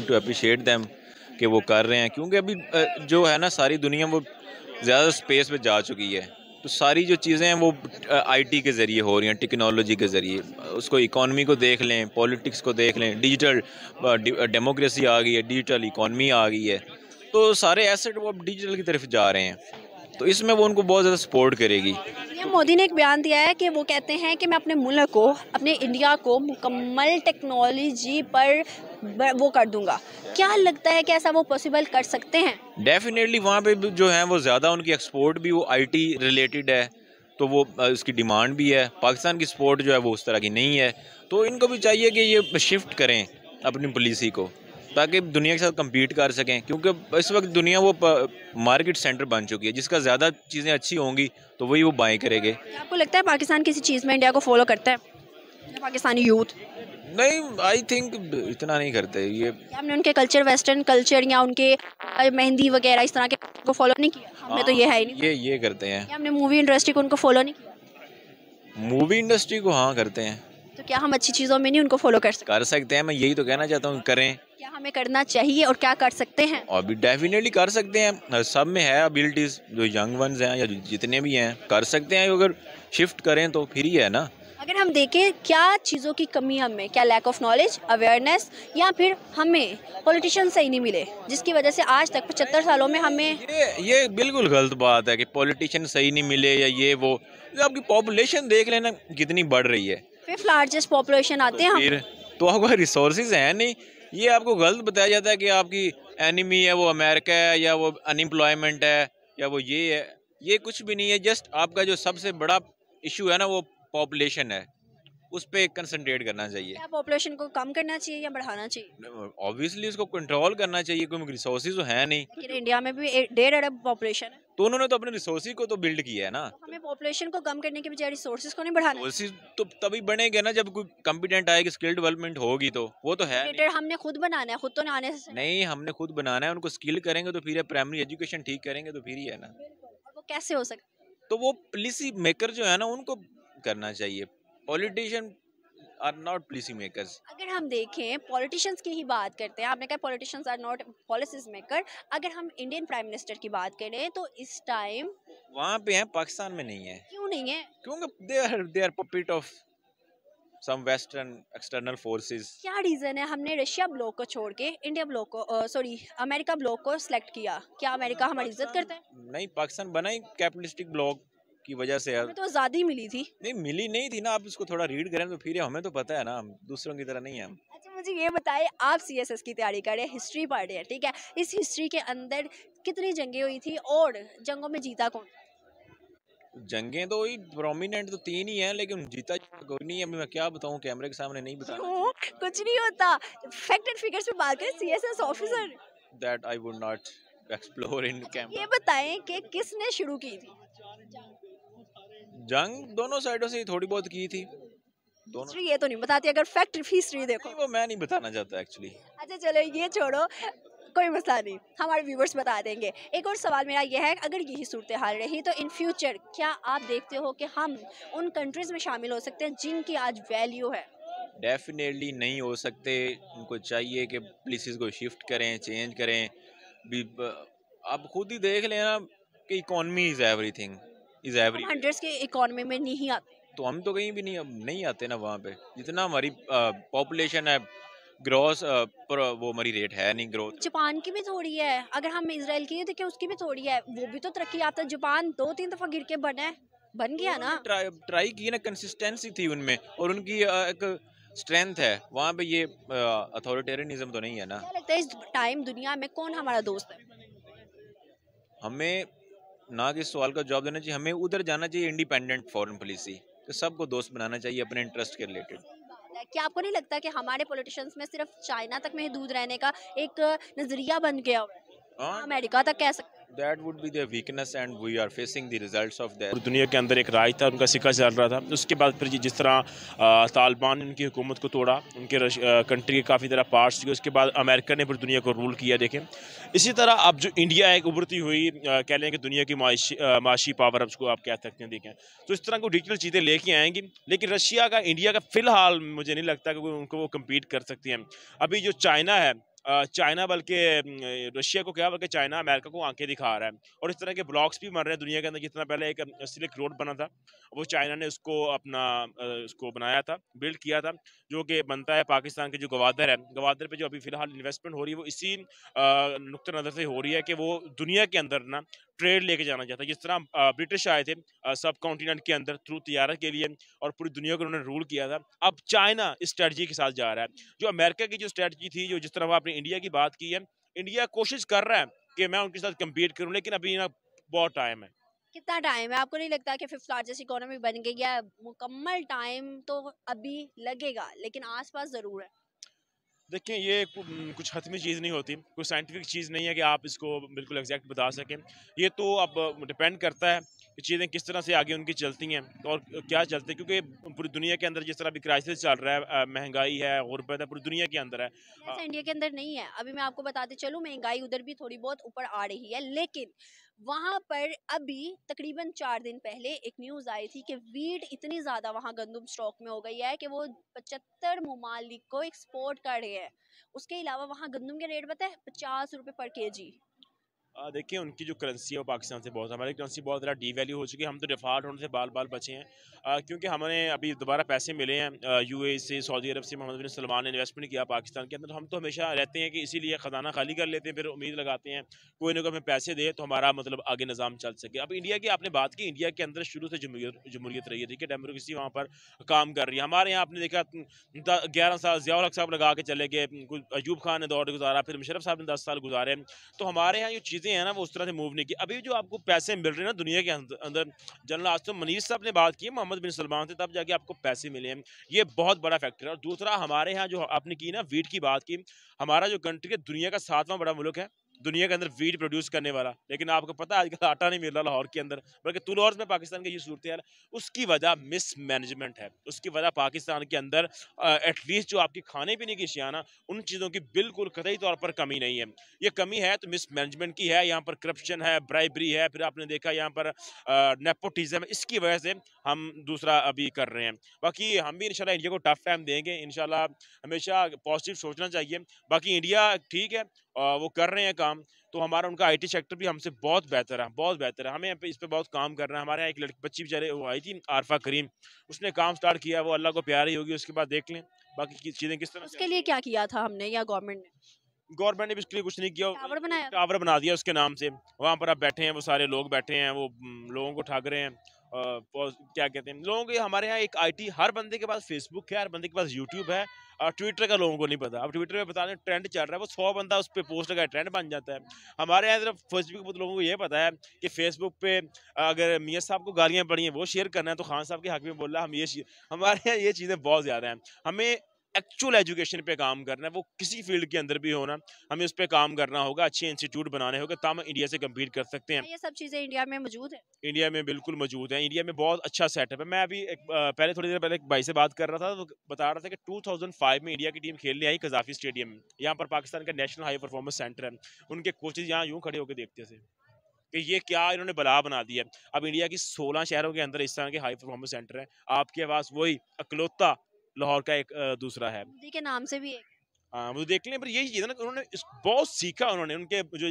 To appreciate them कि वो कर रहे हैं क्योंकि अभी जो है ना सारी दुनिया वो ज़्यादा स्पेस में जा चुकी है तो सारी जो चीज़ें हैं वो आईटी के ज़रिए हो रही हैं टेक्नोलॉजी के ज़रिए उसको इकॉनमी को देख लें पॉलिटिक्स को देख लें डिजिटल डेमोक्रेसी आ गई है डिजिटल इकॉनमी आ गई है तो सारे एसेट वो अब डिजिटल की तरफ जा रहे हैं तो इसमें वो उनको बहुत ज़्यादा सपोर्ट करेगी मोदी ने एक बयान दिया है कि वो कहते हैं कि मैं अपने मुल्क को अपने इंडिया को मुकम्मल टेक्नोलॉजी पर वो कर दूंगा क्या लगता है कि ऐसा वो पॉसिबल कर सकते हैं डेफिनेटली वहाँ पे जो है वो ज़्यादा उनकी एक्सपोर्ट भी वो आईटी रिलेटेड है तो वो इसकी डिमांड भी है पाकिस्तान की सपोर्ट जो है वो उस तरह की नहीं है तो इनको भी चाहिए कि ये शिफ्ट करें अपनी पॉलिसी को ताकि दुनिया के साथ कम्पीट कर सकें क्योंकि इस वक्त दुनिया वो मार्केट सेंटर बन चुकी है जिसका ज़्यादा चीज़ें अच्छी होंगी तो वही वो बाएँ करेंगे आपको लगता है पाकिस्तान किसी चीज़ में इंडिया को फॉलो करता है पाकिस्तानी यूथ नहीं आई थिंक इतना नहीं करते ये हमने उनके कल्चर वेस्टर्न कल्चर या उनके मेहंदी वगैरह इस तरह के को फॉलो नहीं किया हमने तो ये हाँ, है ही नहीं ये ये करते हैं हमने मूवी इंडस्ट्री को उनको फॉलो नहीं किया मूवी इंडस्ट्री को हाँ करते हैं तो क्या हम अच्छी चीज़ों में नहीं उनको फॉलो कर सकते कर सकते हैं मैं यही तो कहना चाहता हूँ करें क्या हमें करना चाहिए और क्या कर सकते हैं भी डेफिनेटली कर सकते हैं सब में है एबिलिटीज़ जो यंग वंस हैं या जितने भी हैं कर सकते हैं अगर शिफ्ट करें तो फिर ही है ना अगर हम देखें क्या चीज़ों की कमी हमें क्या लैक ऑफ नॉलेज अवेयरनेस या फिर हमें पॉलिटिशियन सही नहीं मिले जिसकी वजह से आज तक पचहत्तर सालों में हमें ये ये बिल्कुल गलत बात है कि पॉलिटिशियन सही नहीं मिले या ये वो तो आपकी पॉपुलेशन देख लेना कितनी बढ़ रही है फिफ्थ लार्जेस्ट पॉपुलेशन आते हैं तो आपका तो रिसोर्सेज हैं नहीं ये आपको गलत बताया जाता है कि आपकी एनिमी है वो अमेरिका है या वो अनएम्प्लॉयमेंट है या वो ये है ये कुछ भी नहीं है जस्ट आपका जो सबसे बड़ा इशू है ना वो पॉपुलेशन है उस पर कंसनट्रेट करना चाहिए क्या पॉपुलेशन को कम करना चाहिए या बढ़ाना चाहिए ऑब्वियसली उसको कंट्रोल करना चाहिए क्योंकि रिसोर्सेज तो है नहीं लेकिन इंडिया में भी डेढ़ अरब पॉपुलेशन है तो उन्होंने तो अपने रिसोर्स को तो बिल्ड किया है ना तो हमें पॉपुलेशन को कम करने के बजाय रिसोर्सेज को नहीं बढ़ाना रिसोर्सेज तो तभी बनेंगे ना जब कोई कम्पिटेंट आएगी स्किल डेवलपमेंट होगी तो वो तो है हमने खुद बनाना है खुद तो नहीं आने से नहीं हमने खुद बनाना है उनको स्किल करेंगे तो फिर प्राइमरी एजुकेशन ठीक करेंगे तो फिर ही है ना वो कैसे हो सकता तो वो पॉलिसी मेकर जो है ना उनको करना चाहिए politician are not policy makers अगर हम देखें पॉलिटिशियंस की ही बात करते हैं आपने कहा politicians are not policy maker अगर हम इंडियन प्राइम मिनिस्टर की बात करें तो इस टाइम वहाँ पे हैं पाकिस्तान में नहीं है क्यों नहीं है क्योंकि they are they are puppet of some western external forces क्या रीजन है हमने रशिया ब्लॉक को छोड़ के इंडिया ब्लॉक को सॉरी अमेरिका ब्लॉक को सिलेक्ट किया क्या अमेरिका हमारी इज्जत करता है नहीं पाकिस्तान बना ही कैपिटलिस्टिक ब्लॉक की वजह से यार तो आज़ादी मिली थी नहीं मिली नहीं थी ना आप इसको थोड़ा रीड करें तो फिर हमें तो पता है ना हम दूसरों की तरह नहीं है अच्छा मुझे ये बताए आप सीएसएस की तैयारी कर रहे हैं हिस्ट्री पढ़ रहे हैं ठीक है इस हिस्ट्री के अंदर कितनी जंगे हुई थी और जंगों में जीता कौन जंगे तो वही प्रोमिनेंट तो तीन ही हैं लेकिन जीता कोई नहीं है मैं क्या बताऊं कैमरे के सामने नहीं बता कुछ नहीं होता फैक्ट एंड फिगर्स पे बात करें CSS officer that I would not explore in camera ये बताएं कि किसने शुरू की थी जंग दोनों साइडों से ही थोड़ी बहुत की थी दोनों ये तो नहीं बताती अगर फैक्ट हिस्ट्री हाँ, देखो वो मैं नहीं बताना चाहता एक्चुअली अच्छा चलो ये छोड़ो कोई मसला नहीं हमारे व्यूवर्स बता देंगे एक और सवाल मेरा यह है अगर यही सूरत हाल रही तो इन फ्यूचर क्या आप देखते हो कि हम उन कंट्रीज़ में शामिल हो सकते हैं जिनकी आज वैल्यू है डेफिनेटली नहीं हो सकते उनको चाहिए कि प्लेसेस को शिफ्ट करें चेंज करें भी आप खुद ही देख लेना कि economy is everything is every hundred के इकोनॉमी में नहीं आते तो हम तो कहीं भी नहीं नहीं आते ना वहाँ पे जितना हमारी पॉपुलेशन है ग्रोस पर वो हमारी रेट है नहीं ग्रोथ जापान की भी थोड़ी है अगर हम इसराइल की देखें उसकी भी थोड़ी है वो भी तो तरक्की याफ्ता जापान दो तीन दफा गिर के बना है बन गया ना ट्राई ट्राई की ना कंसिस्टेंसी थी उनमें और उनकी एक स्ट्रेंथ है वहाँ पे ये अथॉरिटेरियनिज्म तो नहीं है ना लगता है इस टाइम दुनिया में कौन हमारा दोस्त है हमें ना कि इस सवाल का जवाब देना चाहिए हमें उधर जाना चाहिए इंडिपेंडेंट फॉरन पॉलिसी तो सबको दोस्त बनाना चाहिए अपने इंटरेस्ट के रिलेटेड क्या आपको नहीं लगता कि हमारे पॉलिटिशियंस में सिर्फ चाइना तक महदूद रहने का एक नज़रिया बन गया हुआ हाँ। अमेरिका तक कह सकते that would be weakness and we are facing the results of that दुनिया के अंदर एक राज था उनका सिक्का चल रहा था उसके बाद फिर जिस तरह तालिबान ने उनकी हुकूमत को तोड़ा उनके कंट्री के काफ़ी तरह पार्ट्स थे उसके बाद अमेरिका ने फिर दुनिया को रूल किया देखें इसी तरह अब जो इंडिया एक उभरती हुई कह लें कि दुनिया की माशी पावर अब उसको आप कह सकते हैं देखें तो इस तरह को डिजिटल चीज़ें लेके आएंगी लेकिन रशिया का इंडिया का फ़िलहाल मुझे नहीं लगता कि उनको वो कम्पीट कर सकती हैं अभी जो चाइना है चाइना बल्कि रशिया को क्या बल्कि चाइना अमेरिका को आंखें दिखा रहा है और इस तरह के ब्लॉक्स भी बन रहे हैं दुनिया के अंदर जितना पहले एक सिल्क रोड बना था वो चाइना ने उसको अपना उसको बनाया था बिल्ड किया था जो कि बनता है पाकिस्तान के जो गवादर है गवादर पे जो अभी फ़िलहाल इन्वेस्टमेंट हो रही है वो इसी नुक़ नज़र से हो रही है कि वो दुनिया के अंदर ना ट्रेड लेके जाना चाहता है जिस तरह ब्रिटिश आए थे सब कॉन्टिनेंट के अंदर थ्रू तजारत के लिए और पूरी दुनिया को उन्होंने रूल किया था अब चाइना इस स्ट्रेटजी के साथ जा रहा है जो अमेरिका की जो स्ट्रेटजी थी जो जिस तरह आपने इंडिया की बात की है इंडिया कोशिश कर रहा है कि मैं उनके साथ कम्पीट करूँ लेकिन अभी ना बहुत टाइम है कितना टाइम है आपको नहीं लगता कि फिफ्थ लार्जेस्ट इकोनॉमी बन गई है मुकम्मल टाइम तो अभी लगेगा लेकिन आसपास ज़रूर है देखिए ये कुछ हतमी चीज़ नहीं होती कोई साइंटिफिक चीज़ नहीं है कि आप इसको बिल्कुल एग्जैक्ट बता सकें ये तो अब डिपेंड करता है कि चीज़ें किस तरह से आगे उनकी चलती हैं और क्या चलते हैं क्योंकि पूरी दुनिया के अंदर जिस तरह अभी क्राइसिस चल रहा है महंगाई है गुरबत है पूरी दुनिया के अंदर है इंडिया हाँ, के अंदर नहीं है अभी मैं आपको बताते चलूँ महंगाई उधर भी थोड़ी बहुत ऊपर आ रही है लेकिन वहाँ पर अभी तकरीबन चार दिन पहले एक न्यूज़ आई थी कि वीट इतनी ज़्यादा वहाँ गंदम स्टॉक में हो गई है कि वो पचहत्तर ममालिक को एक्सपोर्ट कर रहे हैं उसके अलावा वहाँ गंदम के रेट बताए पचास रुपये पर के जी देखिए उनकी जो करेंसी है वो पाकिस्तान से बहुत हमारी करेंसी बहुत ज़्यादा डी वैल्यू हो चुकी है हम तो डिफॉल्ट होने से बाल बाल बचे हैं आ, क्योंकि हमने अभी दोबारा पैसे मिले हैं ए e से सऊदी अरब से मोहम्मद बिन सलमान ने इन्वेस्टमेंट किया पाकिस्तान के अंदर तो हम तो हमेशा रहते हैं कि इसीलिए ख़जाना खाली कर लेते हैं फिर उम्मीद लगाते हैं कोई ना कोई हमें पैसे दे तो हमारा मतलब आगे निज़ाम चल सके अब इंडिया की आपने बात की इंडिया के अंदर शुरू से जमूरीत रही है ठीक है डेमोक्रेसी वहाँ पर काम कर रही है हमारे यहाँ आपने देखा ग्यारह साल जियाल साहब लगा के चले गए अयूब खान ने दौर गुजारा फिर मुशरफ साहब ने दस साल गुजारे तो हमारे यहाँ ये चीज़ चीज़ें हैं ना वो उस तरह से मूव नहीं की अभी जो आपको पैसे मिल रहे हैं ना दुनिया के अंदर जनरल आज तो मनीष साहब ने बात की मोहम्मद बिन सलमान से तब जाके आपको पैसे मिले हैं ये बहुत बड़ा फैक्टर है और दूसरा हमारे यहाँ जो आपने की ना वीट की बात की हमारा जो कंट्री है दुनिया का सातवां बड़ा मुल्क है दुनिया के अंदर वीट प्रोड्यूस करने वाला लेकिन आपको पता है आजकल आटा नहीं मिल रहा लाहौर के अंदर बल्कि तुलौर में पाकिस्तान की ये सूरत है उसकी वजह मिसमैनेजमेंट है उसकी वजह पाकिस्तान के अंदर एटलीस्ट जो आपकी खाने पीने की शिया ना उन चीज़ों की बिल्कुल कतई तौर पर कमी नहीं है ये कमी है तो मिसमैनेजमेंट की है यहाँ पर करप्शन है ब्राइबरी है फिर आपने देखा यहाँ पर नेपोटिज़म इसकी वजह से हम दूसरा अभी कर रहे हैं बाकी हम भी इन इंडिया को टफ टाइम देंगे इन हमेशा पॉजिटिव सोचना चाहिए बाकी इंडिया ठीक है वो कर रहे हैं काम तो हमारा उनका आईटी सेक्टर भी हमसे बहुत बेहतर है बहुत बेहतर है हमें यहाँ पे इस पर बहुत काम करना है हमारे यहाँ एक लड़की बच्ची बेचारे वो आई थी आरफा करीम उसने काम स्टार्ट किया वो अल्लाह को प्यारी होगी उसके बाद देख लें बाकी चीज़ें किस तरह उसके लिए क्या किया था हमने या गवर्नमेंट ने गवर्नमेंट ने भी इसके लिए कुछ नहीं किया टावर बनाया टावर बना दिया उसके नाम से वहाँ पर आप बैठे हैं वो सारे लोग बैठे हैं वो लोगों को ठग रहे हैं क्या कहते हैं लोगों के हमारे यहाँ एक आईटी हर बंदे के पास फेसबुक है हर बंदे के पास यूट्यूब है और ट्विटर का लोगों को नहीं पता अब ट्विटर पे बता दें ट्रेंड चल रहा है वो सौ बंदा उस पर पोस्ट लगाए ट्रेंड बन जाता है हमारे यहाँ सिर्फ फेसबुक पर लोगों को ये पता है कि फेसबुक पे अगर मियाँ साहब को गालियाँ पड़ी हैं वो शेयर करना है तो खान साहब के हक में बोल रहा हम ये हमारे यहाँ ये चीज़ें बहुत ज़्यादा हैं हमें एक्चुअल एजुकेशन पे काम करना है वो किसी फील्ड के अंदर भी होना हमें उस पर काम करना होगा अच्छे इंस्टीट्यूट बनाने होगा हम इंडिया से कम्पीट कर सकते हैं हाँ, ये सब चीज़ें इंडिया में मौजूद है इंडिया में बिल्कुल मौजूद है इंडिया में बहुत अच्छा सेटअप है मैं अभी एक, पहले थोड़ी देर पहले एक भाई से बात कर रहा था तो बता रहा था कि टू में इंडिया की टीम खेलने आई कजाफी स्टेडियम में यहाँ पर पाकिस्तान का नेशनल हाई परफॉर्मेंस सेंटर है उनके कोचेज यहाँ यूँ खड़े होकर देखते थे कि ये क्या इन्होंने बला बना दिया अब इंडिया की सोलह शहरों के अंदर इस तरह के हाई परफॉर्मेंस सेंटर हैं आपके पास वही अकलौता लाहौर का एक दूसरा है के नाम से भी एक हाँ, मुझे देख लें पर यही चीज़ है ना उन्होंने बहुत सीखा उन्होंने उनके जो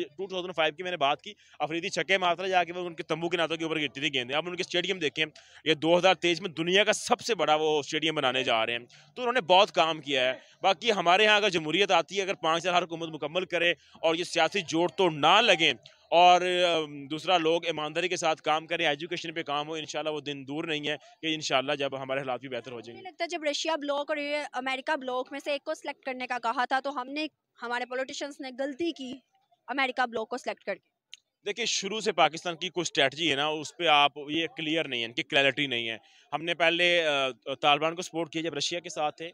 2005 की मैंने बात की अफरीदी छके मात्रा जाके वो उनके तंबू के नातों के ऊपर गिरती थी गेंदें अब उनके स्टेडियम देखें ये 2023 में दुनिया का सबसे बड़ा वो स्टेडियम बनाने जा रहे हैं तो उन्होंने बहुत काम किया है बाकी हमारे यहाँ अगर जमहूरियत आती है अगर पाँच साल हर हुकूमत मुकम्मल करे और ये सियासी जोड़ तोड़ ना लगें और दूसरा लोग ईमानदारी के साथ काम करें एजुकेशन पे काम हो इन वो दिन दूर नहीं है कि इनशाला जब हमारे हालात भी बेहतर हो जाएंगे लगता है जब रशिया ब्लॉक और अमेरिका ब्लॉक में से एक को सिलेक्ट करने का कहा था तो हमने हमारे पॉलिटिशियंस ने गलती की अमेरिका ब्लॉक को सिलेक्ट करके देखिए शुरू से पाकिस्तान की कोई स्ट्रेटजी है ना उस पर आप ये क्लियर नहीं है इनकी क्लैरिटी नहीं है हमने पहले तालिबान को सपोर्ट किया जब रशिया के साथ थे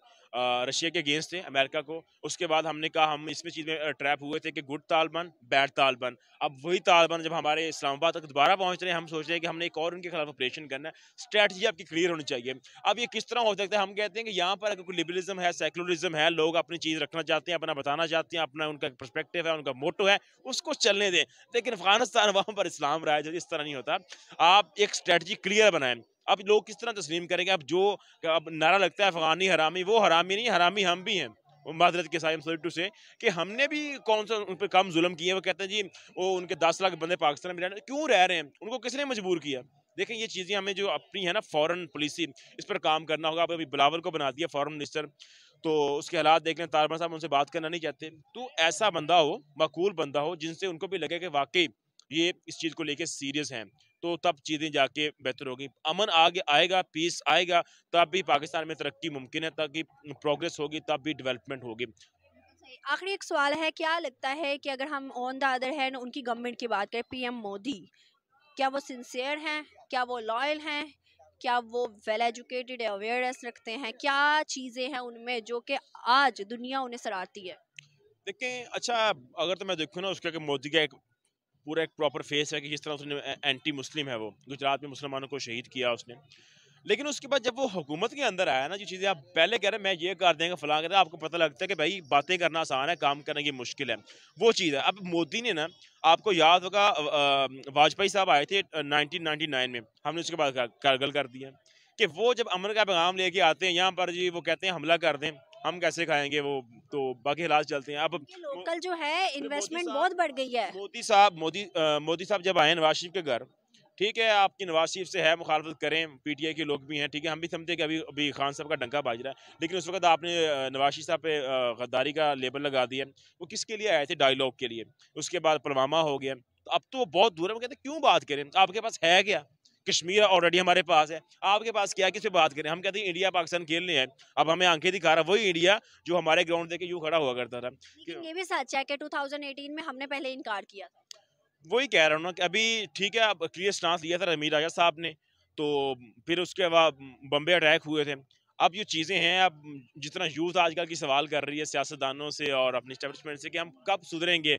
रशिया के अगेंस्ट थे अमेरिका को उसके बाद हमने कहा हम इसमें चीज़ में ट्रैप हुए थे कि गुड तालिबान बैड तालिबान अब वही तालिबान जब हमारे इस्लामाबाद तक दोबारा पहुंच रहे हैं हम सोच रहे हैं कि हमने एक और उनके खिलाफ ऑपरेशन करना है स्ट्रैटी आपकी क्लियर होनी चाहिए अब ये किस तरह हो सकता है हम कहते हैं कि यहाँ पर अगर कोई लिबरलिज्म है सेकुलरिज्म है लोग अपनी चीज़ रखना चाहते हैं अपना बताना चाहते हैं अपना उनका परस्पेक्टिव है उनका मोटो है उसको चलने दें लेकिन अफगानिस्तान वहाँ पर इस्लाम राय जो इस तरह नहीं होता आप एक स्ट्रैटी क्लियर बनाएं अब लोग किस तरह तस्लीम करेंगे अब जो अब नारा लगता है अफगानी हरामी वो हरामी नहीं हरामी हम भी हैं माजरत के साइम सॉरी से कि हमने भी कौन सा उन पर कम जुल्म किए वो कहते हैं जी वो उनके दस लाख बंदे पाकिस्तान में रहने क्यों रह रहे हैं उनको किसने मजबूर किया देखें ये चीज़ें हमें जो अपनी है ना फॉरेन पॉलिसी इस पर काम करना होगा आप अभी बिलावल को बना दिया फॉरेन मिनिस्टर तो उसके हालात देख लें तारबा साहब उनसे बात करना नहीं चाहते तो ऐसा बंदा हो मकूल बंदा हो जिनसे उनको भी लगे कि वाकई ये इस चीज़ को लेके सीरियस हैं तो तब चीज़ें जाके बेहतर होगी अमन आगे आएगा पीस आएगा तब भी पाकिस्तान में तरक्की मुमकिन है ताकि प्रोग्रेस होगी तब भी डेवलपमेंट होगी आखिरी एक सवाल है क्या लगता है कि अगर हम ऑन द अदर हैं उनकी गवर्नमेंट की बात करें पीएम मोदी क्या वो सिंसियर हैं क्या वो लॉयल हैं क्या वो वेल एजुकेटेड अवेयरनेस रखते हैं क्या चीज़ें हैं उनमें जो कि आज दुनिया उन्हें सराहती है देखें अच्छा अगर तो मैं देखूँ ना उसके मोदी का एक पूरा एक प्रॉपर फेस है कि जिस तरह उसने एंटी मुस्लिम है वो गुजरात में मुसलमानों को शहीद किया उसने लेकिन उसके बाद जब वो हुकूमत के अंदर आया ना जो चीज़ें आप पहले कह रहे हैं मैं ये कर देंगे फलां कर आपको पता लगता है कि भाई बातें करना आसान है काम करना ये मुश्किल है वो चीज़ है अब मोदी ने ना आपको याद होगा वाजपेयी साहब आए थे नाइन में हमने उसके बाद कारगल कर दिया कि वो जब अमन का पैगाम लेके आते हैं यहाँ पर जी वो कहते हैं हमला कर दें हम कैसे खाएंगे वो तो बाकी हालात चलते हैं अब लोकल जो है इन्वेस्टमेंट बहुत बढ़ गई है मोदी साहब मोदी मोदी साहब जब आए नवाज शरीफ के घर ठीक है आपकी नवाज शरीफ से है मुखालफत करें पीटीआई के लोग भी हैं ठीक है हम भी समझते कि अभी अभी खान साहब का डंका बाज रहा है लेकिन उस वक्त आपने नवाज शरीफ साहब पे गद्दारी का लेबल लगा दिया वो किसके लिए आए थे डायलॉग के लिए उसके बाद पुलवामा हो गया तो अब तो वो बहुत दूर है वो कहते क्यों बात करें आपके पास है क्या कश्मीर ऑलरेडी हमारे पास है आपके पास क्या किस पे बात करें हम कहते हैं इंडिया पाकिस्तान खेलने हैं अब हमें आंखें दिखा रहा वही इंडिया जो हमारे ग्राउंड देखे यूँ खड़ा हुआ करता था ये भी सच है कि 2018 में हमने पहले इनकार किया था वही कह रहा हूँ ना कि अभी ठीक है अब क्लियर स्टांस लिया था रमीर राजा साहब ने तो फिर उसके बाद बम्बे अटैक हुए थे अब ये चीज़ें हैं अब जितना यूथ आजकल की सवाल कर रही है सियासतदानों से और अपने स्टेबलिशमेंट से कि हम कब सुधरेंगे